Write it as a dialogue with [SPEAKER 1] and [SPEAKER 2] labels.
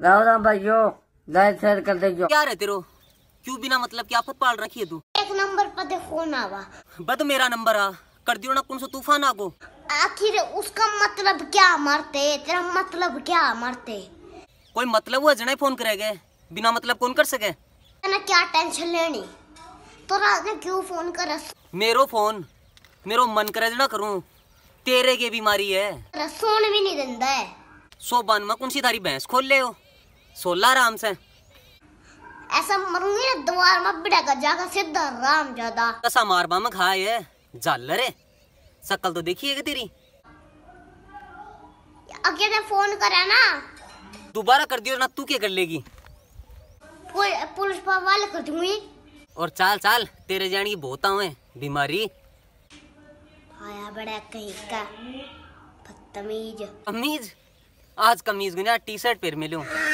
[SPEAKER 1] राम राम भाइयों like share कर दीजिए क्या रहते रो क्यों बिना मतलब की आफत पाल रखी है तू
[SPEAKER 2] एक नंबर पर देखो ना
[SPEAKER 1] बद मेरा नंबर आ कर दियो ना कौन सा तूफान
[SPEAKER 2] आगो आखिर उसका मतलब क्या मरते तेरा मतलब क्या मरते
[SPEAKER 1] कोई मतलब हुआ जने फोन करेगा बिना मतलब कौन कर सके
[SPEAKER 2] ना क्या टेंशन लेनी तो रात क्यों फोन कर
[SPEAKER 1] मेरो फोन मेरो मन करे जना करूं तेरे के बीमारी है
[SPEAKER 2] सोन भी नहीं देता है
[SPEAKER 1] सो बन में कौन सी थारी भैंस खोल ले हो सोलह आराम से
[SPEAKER 2] ऐसा मरूंगी ना द्वार में बिड़ा का जाकर सीधा राम ज्यादा
[SPEAKER 1] कसा मार बम खाए है जाल रे सकल तो देखिए तेरी
[SPEAKER 2] अगर अकेले फोन करा ना
[SPEAKER 1] दोबारा कर दियो ना तू क्या कर लेगी
[SPEAKER 2] पुलिस वाले कर दूंगी
[SPEAKER 1] और चाल चाल तेरे जान की बहुत आवे बीमारी
[SPEAKER 2] आया बड़ा कहीं का बदतमीज
[SPEAKER 1] कमीज आज कमीज गुना टी शर्ट पहन मिलूं